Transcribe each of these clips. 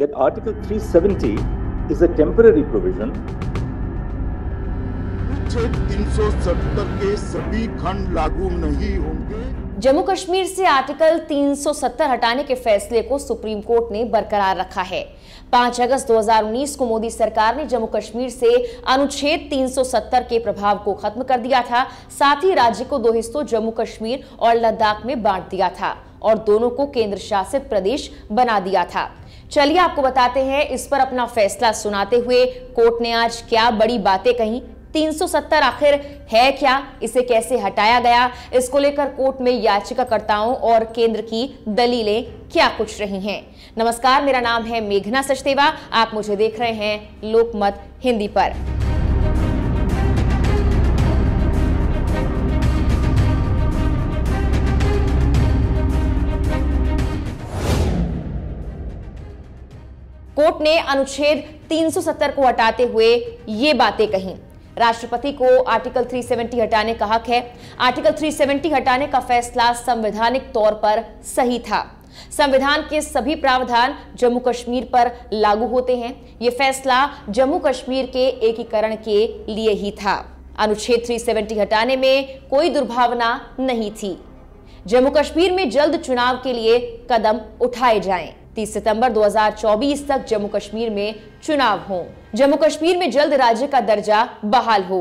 that Article 370 is a temporary provision. Jammu Kashmir से article 370 हटाने के फैसले को सुप्रीम कोर्ट ने बरकरार रखा है 5 अगस्त 2019 को मोदी सरकार ने जम्मू कश्मीर से अनुच्छेद 370 के प्रभाव को खत्म कर दिया था साथ ही राज्य को दो हिस्सों जम्मू कश्मीर और लद्दाख में बांट दिया था और दोनों को केंद्र शासित प्रदेश बना दिया था चलिए आपको बताते हैं इस पर अपना फैसला सुनाते हुए कोर्ट ने आज क्या बड़ी बातें कही 370 आखिर है क्या इसे कैसे हटाया गया इसको लेकर कोर्ट में याचिकाकर्ताओं और केंद्र की दलीलें क्या कुछ रही हैं नमस्कार मेरा नाम है मेघना सचदेवा आप मुझे देख रहे हैं लोकमत हिंदी पर कोर्ट ने अनुच्छेद 370 को हटाते हुए ये बातें कही राष्ट्रपति को आर्टिकल 370 हटाने का हक है आर्टिकल 370 हटाने का फैसला संवैधानिक तौर पर सही था संविधान के सभी प्रावधान जम्मू कश्मीर पर लागू होते हैं ये फैसला जम्मू कश्मीर के एकीकरण के लिए ही था अनुच्छेद 370 हटाने में कोई दुर्भावना नहीं थी जम्मू कश्मीर में जल्द चुनाव के लिए कदम उठाए जाएं। 30 सितंबर 2024 तक जम्मू कश्मीर में चुनाव हो जम्मू कश्मीर में जल्द राज्य का दर्जा बहाल हो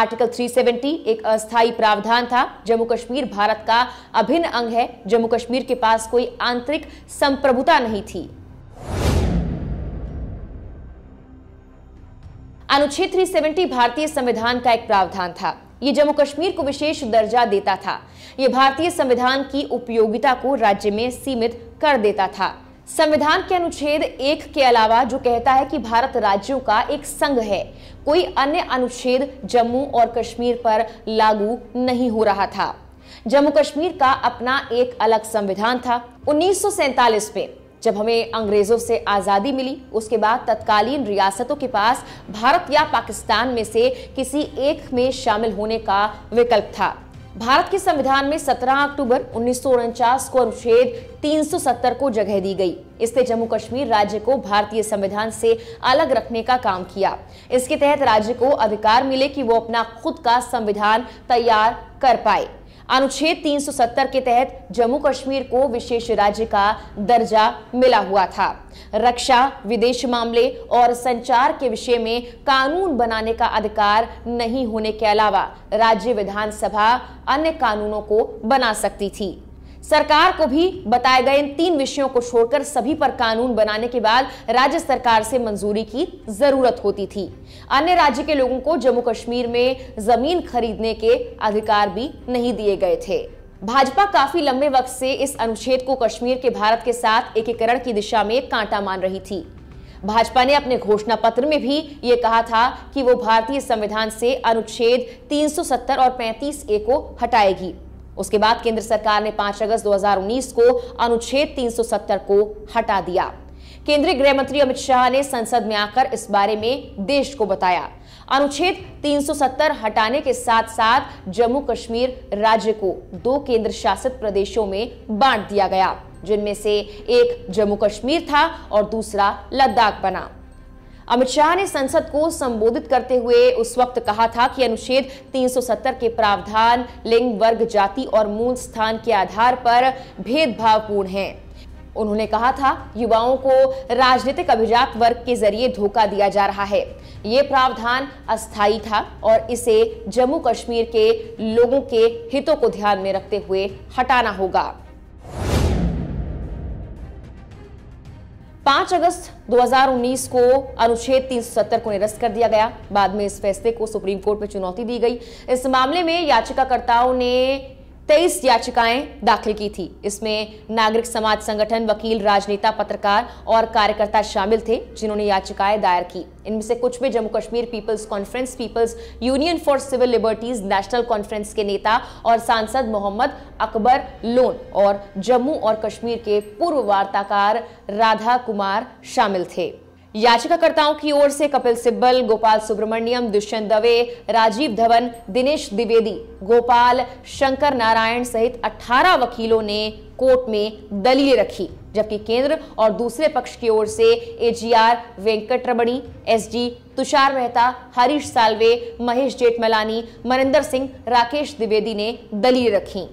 आर्टिकल 370 एक अस्थायी प्रावधान था जम्मू कश्मीर भारत का अभिन्न अंग है जम्मू कश्मीर के पास कोई आंतरिक संप्रभुता नहीं थी अनुच्छेद 370 भारतीय संविधान का एक प्रावधान था ये जम्मू कश्मीर को विशेष दर्जा देता था ये भारतीय संविधान की उपयोगिता को राज्य में सीमित कर देता था संविधान के अनुच्छेद एक के अलावा जो कहता है कि भारत राज्यों का एक संघ है कोई अन्य अनुच्छेद जम्मू और कश्मीर पर लागू नहीं हो रहा था जम्मू कश्मीर का अपना एक अलग संविधान था उन्नीस में जब हमें अंग्रेजों से आज़ादी मिली उसके बाद तत्कालीन रियासतों के पास भारत या पाकिस्तान में से किसी एक में शामिल होने का विकल्प था भारत के संविधान में 17 अक्टूबर उन्नीस को अनुच्छेद 370 को जगह दी गई इससे जम्मू कश्मीर राज्य को भारतीय संविधान से अलग रखने का काम किया इसके तहत राज्य को अधिकार मिले कि वो अपना खुद का संविधान तैयार कर पाए अनुच्छेद 370 के तहत जम्मू कश्मीर को विशेष राज्य का दर्जा मिला हुआ था रक्षा विदेश मामले और संचार के विषय में कानून बनाने का अधिकार नहीं होने के अलावा राज्य विधानसभा अन्य कानूनों को बना सकती थी सरकार को भी बताए गए इन तीन विषयों को छोड़कर सभी पर कानून बनाने के बाद राज्य सरकार से मंजूरी की जरूरत होती थी अन्य राज्य के लोगों को जम्मू कश्मीर में जमीन खरीदने के अधिकार भी नहीं दिए गए थे भाजपा काफी लंबे वक्त से इस अनुच्छेद को कश्मीर के भारत के साथ एकीकरण की दिशा में कांटा मान रही थी भाजपा ने अपने घोषणा पत्र में भी ये कहा था कि वो भारतीय संविधान से अनुच्छेद 370 और 35 ए को हटाएगी उसके बाद केंद्र सरकार ने 5 अगस्त 2019 को अनुच्छेद 370 को हटा दिया केंद्रीय गृह मंत्री अमित शाह ने संसद में आकर इस बारे में देश को बताया अनुच्छेद 370 हटाने के साथ साथ जम्मू कश्मीर राज्य को दो केंद्र शासित प्रदेशों में बांट दिया गया जिनमें से एक जम्मू कश्मीर था और दूसरा लद्दाख बना अमित शाह ने संसद को संबोधित करते हुए उस वक्त कहा था कि अनुच्छेद 370 के प्रावधान लिंग वर्ग जाति और मूल स्थान के आधार पर भेदभावपूर्ण हैं। उन्होंने कहा था युवाओं को राजनीतिक अभिजात वर्ग के जरिए धोखा दिया जा रहा है ये प्रावधान अस्थायी था और इसे जम्मू कश्मीर के लोगों के हितों को ध्यान में रखते हुए हटाना होगा पांच अगस्त 2019 को अनुच्छेद 370 को निरस्त कर दिया गया बाद में इस फैसले को सुप्रीम कोर्ट में चुनौती दी गई इस मामले में याचिकाकर्ताओं ने तेईस याचिकाएं दाखिल की थी इसमें नागरिक समाज संगठन वकील राजनेता पत्रकार और कार्यकर्ता शामिल थे जिन्होंने याचिकाएं दायर की इनमें से कुछ में Jammu Kashmir people's conference people's union for civil liberties national conference के नेता और सांसद मोहम्मद अकबर लोन और जम्मू और कश्मीर के पूर्व वार्ताकार राधा कुमार शामिल थे याचिकाकर्ताओं की ओर से कपिल सिब्बल गोपाल सुब्रमण्यम दुष्यंत दवे राजीव धवन दिनेश द्विवेदी गोपाल शंकर नारायण सहित 18 वकीलों ने कोर्ट में दलील रखी जबकि केंद्र और दूसरे पक्ष की ओर से एजीआर वेंकट रमणी एसडी तुषार मेहता हरीश सालवे महेश जेठमलानी मनिंदर सिंह राकेश द्विवेदी ने दलील रखी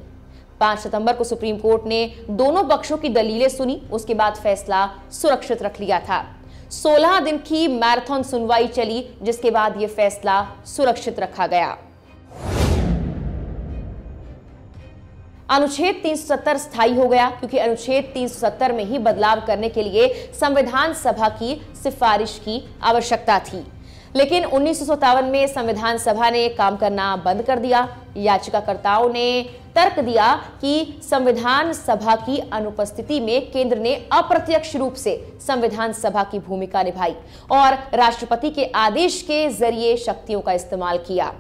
पांच सितंबर को सुप्रीम कोर्ट ने दोनों पक्षों की दलीलें सुनी उसके बाद फैसला सुरक्षित रख लिया था 16 दिन की मैराथन सुनवाई चली जिसके बाद यह फैसला सुरक्षित रखा गया अनुच्छेद 370 स्थायी हो गया क्योंकि अनुच्छेद 370 में ही बदलाव करने के लिए संविधान सभा की सिफारिश की आवश्यकता थी लेकिन उन्नीस में संविधान सभा ने काम करना बंद कर दिया याचिकाकर्ताओं ने तर्क दिया कि संविधान सभा की अनुपस्थिति में केंद्र ने अप्रत्यक्ष रूप से संविधान सभा की भूमिका निभाई और राष्ट्रपति के आदेश के जरिए शक्तियों का इस्तेमाल किया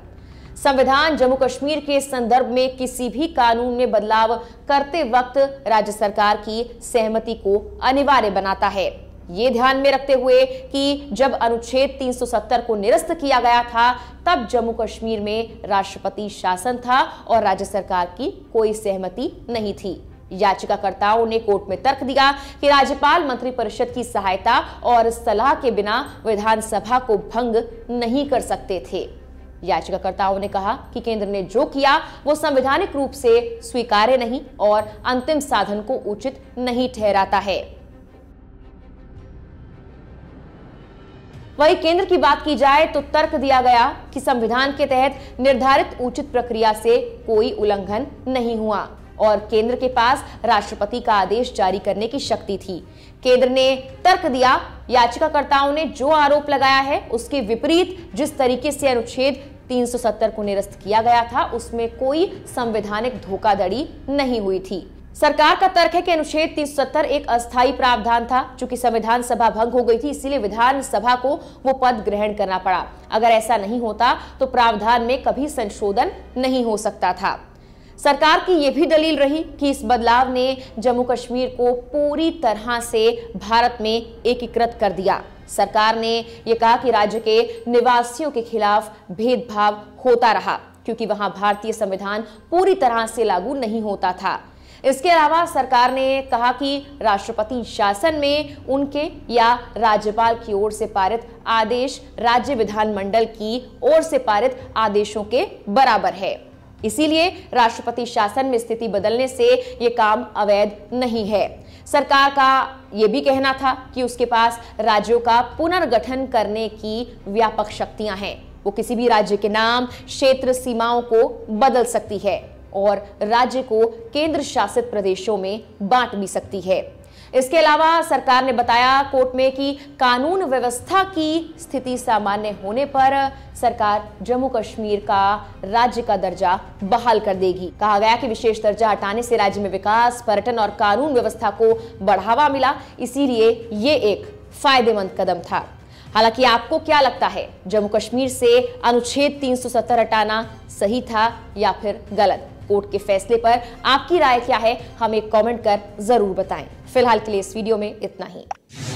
संविधान जम्मू कश्मीर के संदर्भ में किसी भी कानून में बदलाव करते वक्त राज्य सरकार की सहमति को अनिवार्य बनाता है ये ध्यान में रखते हुए कि जब अनुच्छेद 370 को निरस्त किया गया था तब जम्मू कश्मीर में राष्ट्रपति शासन था और राज्य सरकार की कोई सहमति नहीं थी याचिकाकर्ताओं ने कोर्ट में तर्क दिया कि राज्यपाल मंत्रिपरिषद की सहायता और सलाह के बिना विधानसभा को भंग नहीं कर सकते थे याचिकाकर्ताओं ने कहा कि केंद्र ने जो किया वो संवैधानिक रूप से स्वीकार्य नहीं और अंतिम साधन को उचित नहीं ठहराता है वही केंद्र की बात की जाए तो तर्क दिया गया कि संविधान के तहत निर्धारित उचित प्रक्रिया से कोई उल्लंघन नहीं हुआ और केंद्र के पास राष्ट्रपति का आदेश जारी करने की शक्ति थी केंद्र ने तर्क दिया याचिकाकर्ताओं ने जो आरोप लगाया है उसके विपरीत जिस तरीके से अनुच्छेद 370 को निरस्त किया गया था उसमें कोई संवैधानिक धोखाधड़ी नहीं हुई थी सरकार का तर्क है कि अनुच्छेद 370 एक अस्थायी प्रावधान था चूंकि संविधान सभा भंग हो गई थी इसीलिए विधानसभा को वो पद ग्रहण करना पड़ा अगर ऐसा नहीं होता तो प्रावधान में कभी संशोधन नहीं हो सकता था सरकार की यह भी दलील रही कि इस बदलाव ने जम्मू कश्मीर को पूरी तरह से भारत में एकीकृत कर दिया सरकार ने यह कहा कि राज्य के निवासियों के खिलाफ भेदभाव होता रहा क्योंकि वहां भारतीय संविधान पूरी तरह से लागू नहीं होता था इसके अलावा सरकार ने कहा कि राष्ट्रपति शासन में उनके या राज्यपाल की ओर से पारित आदेश राज्य विधानमंडल की ओर से पारित आदेशों के बराबर है इसीलिए राष्ट्रपति शासन में स्थिति बदलने से ये काम अवैध नहीं है सरकार का ये भी कहना था कि उसके पास राज्यों का पुनर्गठन करने की व्यापक शक्तियां हैं वो किसी भी राज्य के नाम क्षेत्र सीमाओं को बदल सकती है और राज्य को केंद्र शासित प्रदेशों में बांट भी सकती है इसके अलावा सरकार ने बताया कोर्ट में कि कानून व्यवस्था की स्थिति सामान्य होने पर सरकार जम्मू कश्मीर का राज्य का दर्जा बहाल कर देगी कहा गया कि विशेष दर्जा हटाने से राज्य में विकास पर्यटन और कानून व्यवस्था को बढ़ावा मिला इसीलिए ये एक फायदेमंद कदम था हालांकि आपको क्या लगता है जम्मू कश्मीर से अनुच्छेद 370 हटाना सही था या फिर गलत कोर्ट के फैसले पर आपकी राय क्या है हमें कमेंट कर जरूर बताएं फिलहाल के लिए इस वीडियो में इतना ही